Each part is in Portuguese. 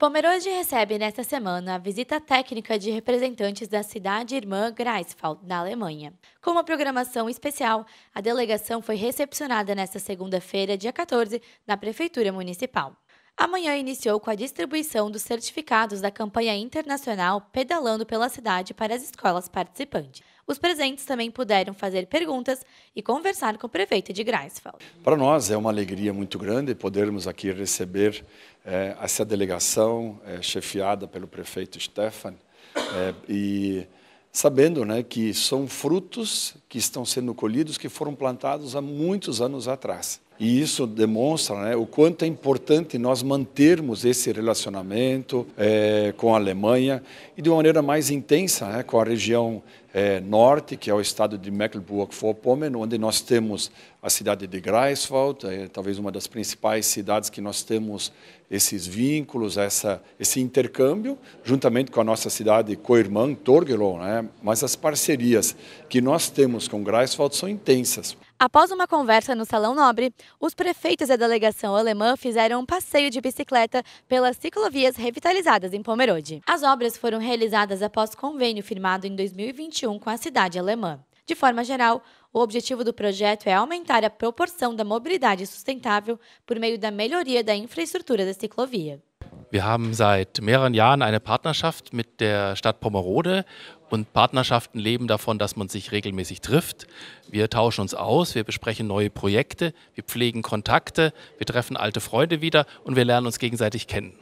Pomerode recebe nesta semana a visita técnica de representantes da cidade irmã Greifswald, na Alemanha. Com uma programação especial, a delegação foi recepcionada nesta segunda-feira, dia 14, na Prefeitura Municipal. Amanhã iniciou com a distribuição dos certificados da campanha internacional Pedalando pela Cidade para as escolas participantes. Os presentes também puderam fazer perguntas e conversar com o prefeito de Greifswald. Para nós é uma alegria muito grande podermos aqui receber eh, essa delegação eh, chefiada pelo prefeito Stefan eh, e sabendo né, que são frutos que estão sendo colhidos, que foram plantados há muitos anos atrás. E isso demonstra né, o quanto é importante nós mantermos esse relacionamento é, com a Alemanha e de uma maneira mais intensa né, com a região é, norte, que é o estado de Mecklenburg-Vorpommern, onde nós temos a cidade de Greifswald, é, talvez uma das principais cidades que nós temos esses vínculos, essa, esse intercâmbio, juntamente com a nossa cidade co-irmã, Torgelow. Né, mas as parcerias que nós temos com Greifswald são intensas. Após uma conversa no Salão Nobre, os prefeitos da delegação alemã fizeram um passeio de bicicleta pelas ciclovias revitalizadas em Pomerode. As obras foram realizadas após convênio firmado em 2021 com a cidade alemã. De forma geral, o objetivo do projeto é aumentar a proporção da mobilidade sustentável por meio da melhoria da infraestrutura da ciclovia. Wir haben seit mehreren Jahren eine Partnerschaft mit der Stadt Pomerode und Partnerschaften leben davon, dass man sich regelmäßig trifft. Wir tauschen uns aus, wir besprechen neue Projekte, wir pflegen Kontakte, wir treffen alte Freunde wieder und wir lernen uns gegenseitig kennen.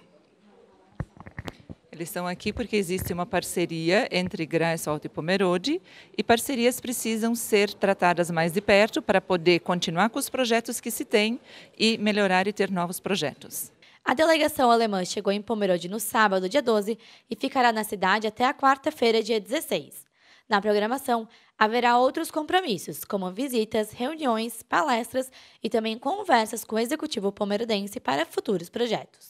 Eles estão aqui porque existe uma parceria entre Graisalt e Pomerode e parcerias precisam ser tratadas mais de perto para poder continuar com os projetos que se tem e melhorar e ter novos projetos. A delegação alemã chegou em Pomerode no sábado, dia 12, e ficará na cidade até a quarta-feira, dia 16. Na programação, haverá outros compromissos, como visitas, reuniões, palestras e também conversas com o executivo pomerodense para futuros projetos.